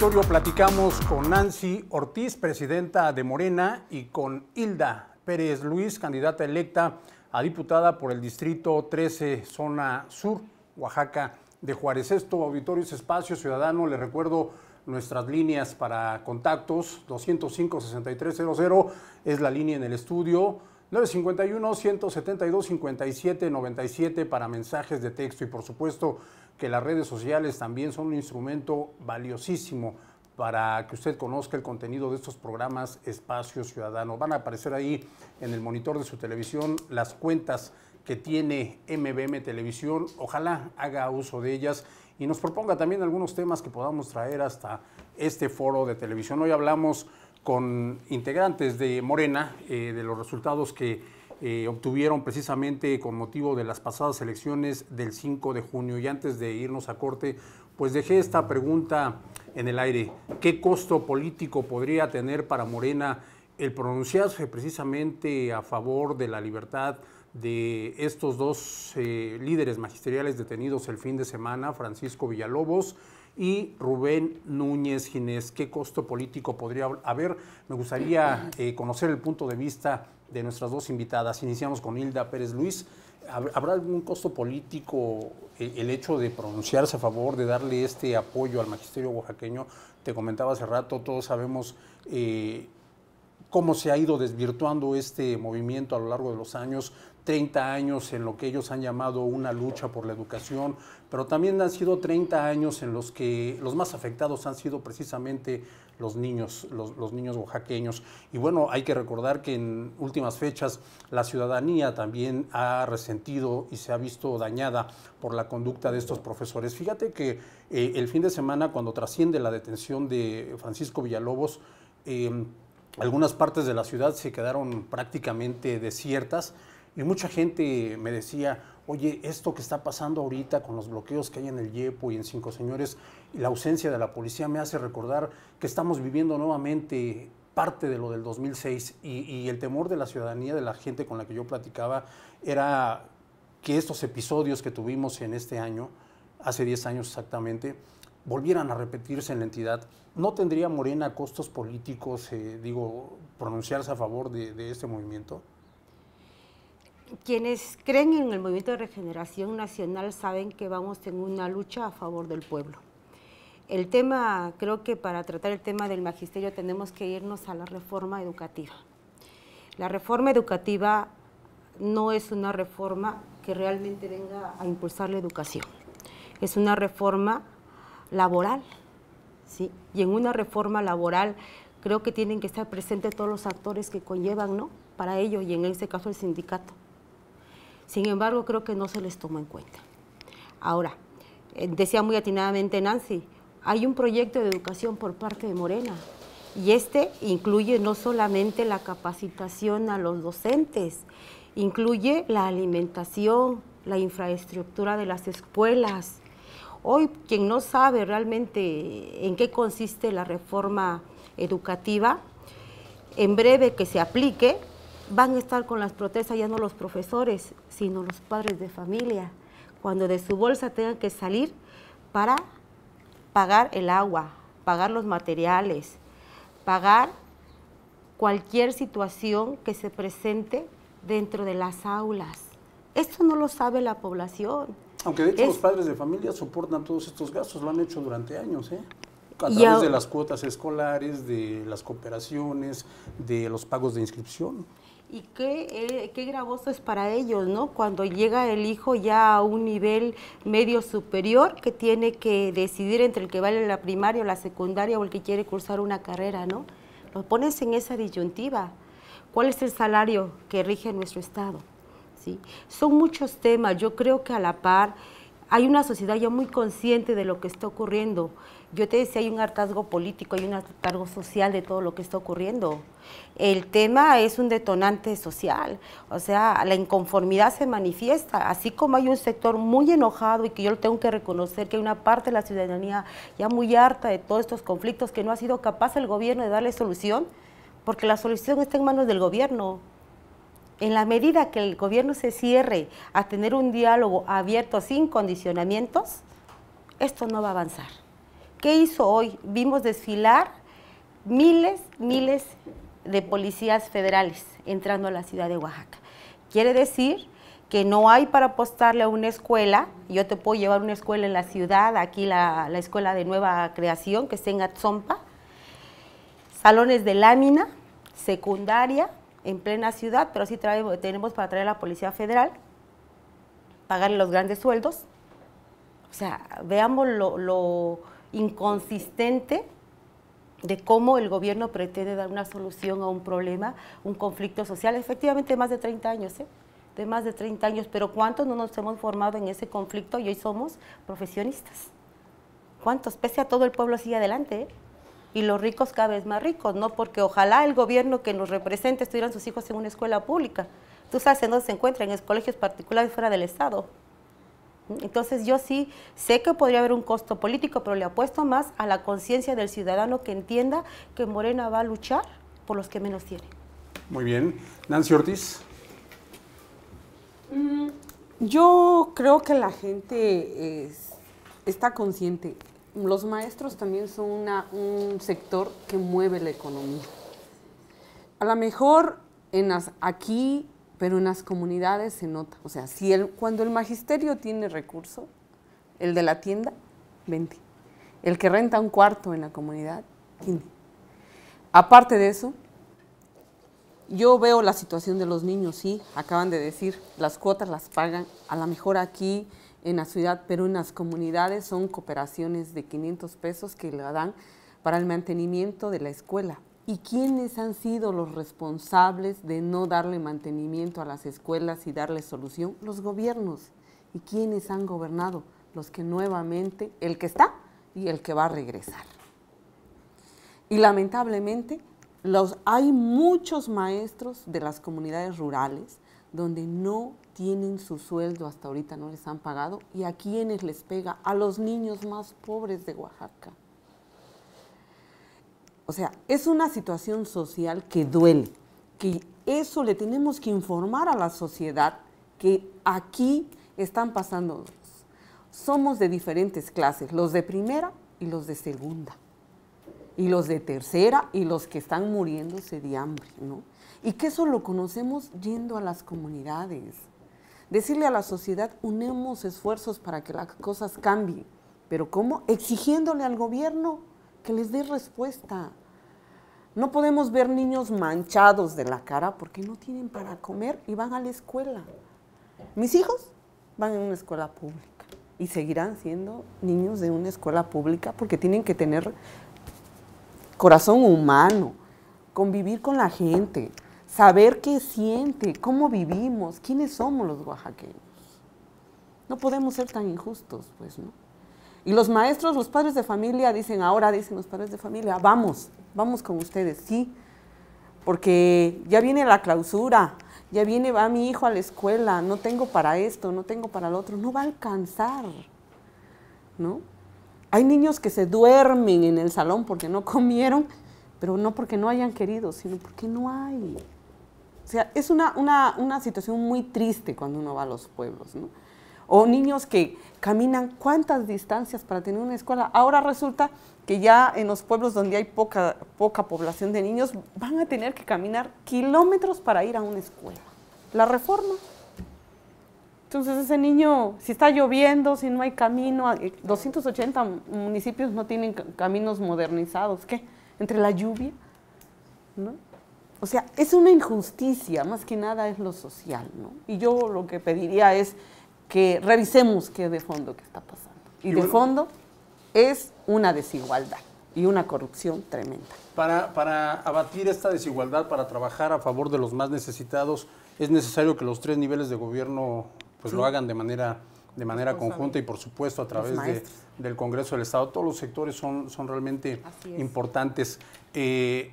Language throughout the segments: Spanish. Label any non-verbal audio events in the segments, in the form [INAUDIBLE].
auditorio platicamos con Nancy Ortiz, presidenta de Morena, y con Hilda Pérez Luis, candidata electa a diputada por el Distrito 13, Zona Sur, Oaxaca de Juárez. Esto, auditorio es espacio ciudadano. Les recuerdo nuestras líneas para contactos. 205-6300 es la línea en el estudio. 951-172-5797 para mensajes de texto y por supuesto que las redes sociales también son un instrumento valiosísimo para que usted conozca el contenido de estos programas Espacio Ciudadano. Van a aparecer ahí en el monitor de su televisión las cuentas que tiene MBM Televisión. Ojalá haga uso de ellas y nos proponga también algunos temas que podamos traer hasta este foro de televisión. Hoy hablamos con integrantes de Morena eh, de los resultados que eh, obtuvieron precisamente con motivo de las pasadas elecciones del 5 de junio. Y antes de irnos a corte, pues dejé esta pregunta en el aire. ¿Qué costo político podría tener para Morena el pronunciarse precisamente a favor de la libertad de estos dos eh, líderes magisteriales detenidos el fin de semana, Francisco Villalobos y Rubén Núñez Ginés. ¿Qué costo político podría haber? Me gustaría eh, conocer el punto de vista de nuestras dos invitadas. Iniciamos con Hilda Pérez Luis. ¿Habrá algún costo político el hecho de pronunciarse a favor, de darle este apoyo al magisterio oaxaqueño? Te comentaba hace rato, todos sabemos eh, cómo se ha ido desvirtuando este movimiento a lo largo de los años, 30 años en lo que ellos han llamado una lucha por la educación, pero también han sido 30 años en los que los más afectados han sido precisamente los niños, los, niños oaxaqueños. Y bueno, hay que recordar que en últimas fechas la ciudadanía también ha resentido y se ha visto dañada por la conducta de estos profesores. Fíjate que eh, el fin de semana, cuando trasciende la detención de Francisco Villalobos, em, algunas partes de la ciudad se quedaron prácticamente desiertas. Y mucha gente me decía, oye, esto que está pasando ahorita con los bloqueos que hay en el YEPO y en Cinco Señores y la ausencia de la policía me hace recordar que estamos viviendo nuevamente parte de lo del 2006 y, el temor de la ciudadanía, de la gente con la que yo platicaba, era que estos episodios que tuvimos en este año, hace 10 años exactamente, volvieran a repetirse en la entidad. ¿No tendría Morena costos políticos, eh, digo, pronunciarse a favor de este movimiento? quienes creen en el movimiento de regeneración nacional saben que vamos en una lucha a favor del pueblo. El tema, creo que para tratar el tema del magisterio tenemos que irnos a la reforma educativa. La reforma educativa no es una reforma que realmente venga a impulsar la educación. Es una reforma laboral, ¿sí? Y en una reforma laboral creo que tienen que estar presentes todos los actores que conllevan, ¿no? Para ello, y en este caso el sindicato. Sin embargo, creo que no se les tomó en cuenta. Ahora, eh, decía muy atinadamente Nancy, hay un proyecto de educación por parte de Morena y este incluye no solamente la capacitación a los docentes, incluye la alimentación, la infraestructura de las escuelas. Hoy quien no sabe realmente en qué consiste la reforma educativa, en breve que se aplique, van a estar con las protestas ya no los profesores, sino los padres de familia, cuando de su bolsa tengan que salir para pagar el agua, pagar los materiales, pagar cualquier situación que se presente dentro de las aulas. Esto no lo sabe la población. Aunque de hecho los padres de familia soportan todos estos gastos, lo han hecho durante años, ¿eh? a través de las cuotas escolares, de las cooperaciones, de los pagos de inscripción y qué, eh, qué gravoso es para ellos, ¿no? Cuando llega el hijo ya a un nivel medio superior que tiene que decidir entre el que vale la primaria o la secundaria o el que quiere cursar una carrera, ¿no? Lo pones en esa disyuntiva. ¿Cuál es el salario que rige nuestro Estado? ¿Sí? Son muchos temas. Yo creo que a la par hay una sociedad ya muy consciente de lo que está ocurriendo. Yo te decía, hay un hartazgo político, hay un hartazgo social de todo lo que está ocurriendo. El tema es un detonante social, o sea, la inconformidad se manifiesta, así como hay un sector muy enojado y que yo tengo que reconocer que hay una parte de la ciudadanía ya muy harta de todos estos conflictos que no ha sido capaz el gobierno de darle solución, porque la solución está en manos del gobierno en la medida que el gobierno se cierre a tener un diálogo abierto sin condicionamientos, esto no va a avanzar. ¿Qué hizo hoy? Vimos desfilar miles, miles de policías federales entrando a la ciudad de Oaxaca. Quiere decir que no hay para apostarle a una escuela, yo te puedo llevar una escuela en la ciudad, aquí la, escuela de nueva creación que está en Atzompa, salones de lámina, secundaria, en plena ciudad, pero sí tenemos para traer a la Policía Federal, pagarle los grandes sueldos. O sea, veamos lo, inconsistente de cómo el gobierno pretende dar una solución a un problema, un conflicto social, efectivamente más de 30 años, ¿eh? de más de 30 años, pero ¿cuántos no nos hemos formado en ese conflicto y hoy somos profesionistas? ¿Cuántos? Pese a todo el pueblo sigue adelante. ¿eh? y los ricos cada vez más ricos, ¿no? Porque ojalá el gobierno que nos represente estuvieran sus hijos en una escuela pública. Tú sabes en dónde se encuentran, en colegios particulares fuera del Estado. Entonces yo sí sé que podría haber un costo político, pero le apuesto más a la conciencia del ciudadano que entienda que Morena va a luchar por los que menos tienen. Muy bien. Nancy Ortiz. Mm, yo creo que la gente está consciente los maestros también son un sector que mueve la economía. A lo mejor en aquí, pero en las comunidades se nota. O sea, cuando el magisterio tiene recurso, el de la tienda, vende. El que renta un cuarto en la comunidad, tiene. Aparte de eso, yo veo la situación de los niños, sí, acaban de decir, las cuotas las pagan, a lo mejor aquí en la ciudad, pero en las comunidades son cooperaciones de 500 pesos que le dan para el mantenimiento de la escuela. ¿Y quiénes han sido los responsables de no darle mantenimiento a las escuelas y darle solución? Los gobiernos. ¿Y quiénes han gobernado? Los que nuevamente, el que está y el que va a regresar. Y lamentablemente, los, hay muchos maestros de las comunidades rurales donde no tienen su sueldo hasta ahorita, no les han pagado, y a quienes les pega, a los niños más pobres de Oaxaca. O sea, es una situación social que duele, que eso le tenemos que informar a la sociedad que aquí están pasando. dos. Somos de diferentes clases, los de primera y los de segunda, y los de tercera y los que están muriéndose de hambre, ¿no? Y que eso lo conocemos yendo a las comunidades decirle a la sociedad, unemos esfuerzos para que las cosas cambien. Pero ¿cómo? Exigiéndole al gobierno que les dé respuesta. No podemos ver niños manchados de la cara porque no tienen para comer y van a la escuela. Mis hijos van a una escuela pública y seguirán siendo niños de una escuela pública porque tienen que tener corazón humano, convivir con la gente, saber qué siente, cómo vivimos, quiénes somos los oaxaqueños. No podemos ser tan injustos, pues, ¿no? Y los maestros, los padres de familia dicen, ahora dicen los padres de familia, vamos, vamos con ustedes, sí, porque ya viene la clausura, ya viene, va mi hijo a la escuela, no tengo para esto, no tengo para lo otro, no va a alcanzar, ¿no? Hay niños que se duermen en el salón porque no comieron, pero no porque no hayan querido, sino porque no hay. O sea, es una, una, situación muy triste cuando uno va a los pueblos, ¿no? O niños que caminan cuántas distancias para tener una escuela. Ahora resulta que ya en los pueblos donde hay poca, poca población de niños van a tener que caminar kilómetros para ir a una escuela. La reforma. Entonces ese niño, si está lloviendo, si no hay camino, 280 eh, municipios no tienen caminos modernizados, ¿qué? Entre la lluvia, ¿no? O sea, es una injusticia, más que nada es lo social, ¿no? Y yo lo que pediría es que revisemos qué de fondo que está pasando. Y, de fondo es una desigualdad y una corrupción tremenda. Para, abatir esta desigualdad, para trabajar a favor de los más necesitados, es necesario que los tres niveles de gobierno pues lo hagan de manera de manera conjunta y por supuesto a través de, del Congreso del Estado. Todos los sectores son, son realmente importantes. Eh,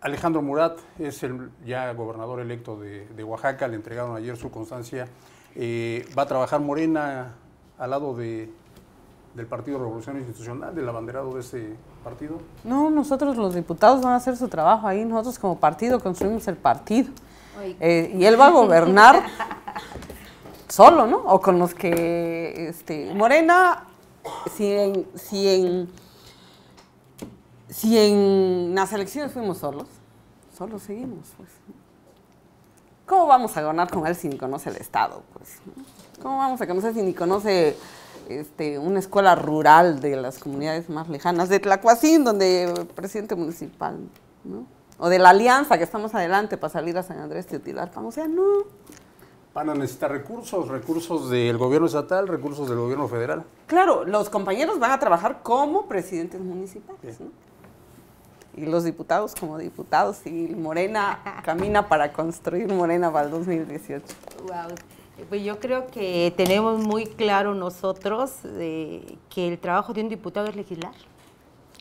Alejandro Murat es el ya gobernador electo de, Oaxaca, le entregaron ayer su constancia. Eh, va a trabajar Morena al lado de, del Partido Revolución Institucional, del abanderado de ese partido. No, nosotros los diputados van a hacer su trabajo ahí, nosotros como partido construimos el partido. Eh, y él va a gobernar [LAUGHS] solo, ¿no? O con los que este, Morena, si en si en las elecciones fuimos solos, solos seguimos, pues, ¿Cómo vamos a ganar con él si ni conoce el Estado? Pues, ¿Cómo vamos a conocer si ni conoce este, una escuela rural de las comunidades más lejanas? De Tlacuacín, donde presidente municipal, ¿no? O de la alianza que estamos adelante para salir a San Andrés Teotihuacán. O sea, no. Van a necesitar recursos, recursos del gobierno estatal, recursos del gobierno federal. Claro, los compañeros van a trabajar como presidentes municipales, ¿no? y los diputados como diputados y Morena [LAUGHS] camina para construir Morena para el 2018. Wow. Pues yo creo que tenemos muy claro nosotros eh, que el trabajo de un diputado es legislar,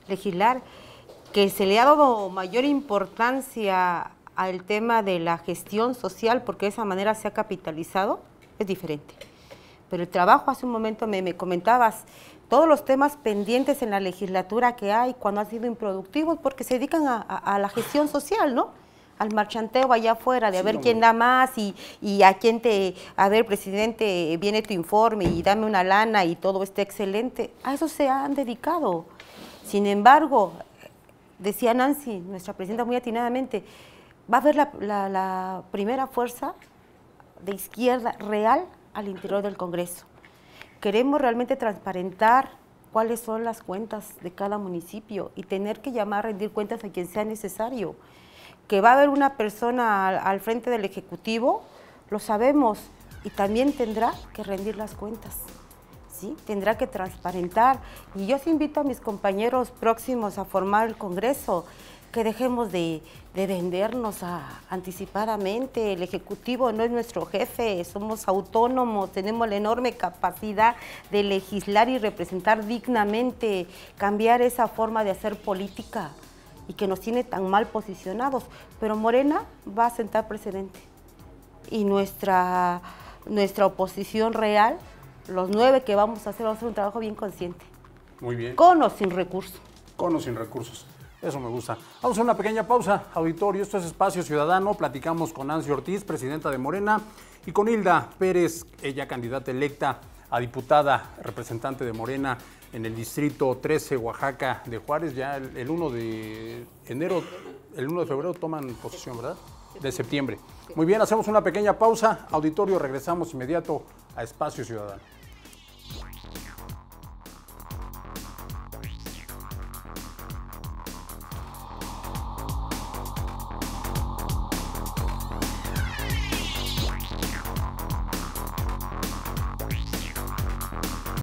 legislar, que se le ha dado mayor importancia al tema de la gestión social porque de esa manera se ha capitalizado, es diferente pero el trabajo hace un momento me, comentabas todos los temas pendientes en la legislatura que hay cuando han sido improductivos porque se dedican a, la gestión social, ¿no? al marchanteo allá afuera, de a ver quién da más y, a quién te, a ver, presidente, viene tu informe y dame una lana y todo esté excelente. A eso se han dedicado. Sin embargo, decía Nancy, nuestra presidenta muy atinadamente, va a haber la primera fuerza de izquierda real al interior del Congreso. Queremos realmente transparentar cuáles son las cuentas de cada municipio y tener que llamar a rendir cuentas a quien sea necesario. Que va a haber una persona al, frente del Ejecutivo, lo sabemos, y también tendrá que rendir las cuentas. ¿Sí? Tendrá que transparentar. Y yo os invito a mis compañeros próximos a formar el Congreso que dejemos de, vendernos a, anticipadamente. El Ejecutivo no es nuestro jefe, somos autónomos, tenemos la enorme capacidad de legislar y representar dignamente, cambiar esa forma de hacer política y que nos tiene tan mal posicionados. Pero Morena va a sentar precedente y nuestra, nuestra oposición real, los nueve que vamos a hacer, vamos a hacer un trabajo bien consciente. Muy bien. Con o sin recursos. Con o sin recursos. Eso me gusta. Vamos a una pequeña pausa, auditorio. Esto es Espacio Ciudadano. Platicamos con Nancy Ortiz, presidenta de Morena, y con Hilda Pérez, ella candidata electa a diputada representante de Morena en el distrito 13, Oaxaca de Juárez. Ya el, 1 de enero, el 1 de febrero toman posesión, ¿verdad? De septiembre. Muy bien, hacemos una pequeña pausa. Auditorio, regresamos inmediato a Espacio Ciudadano.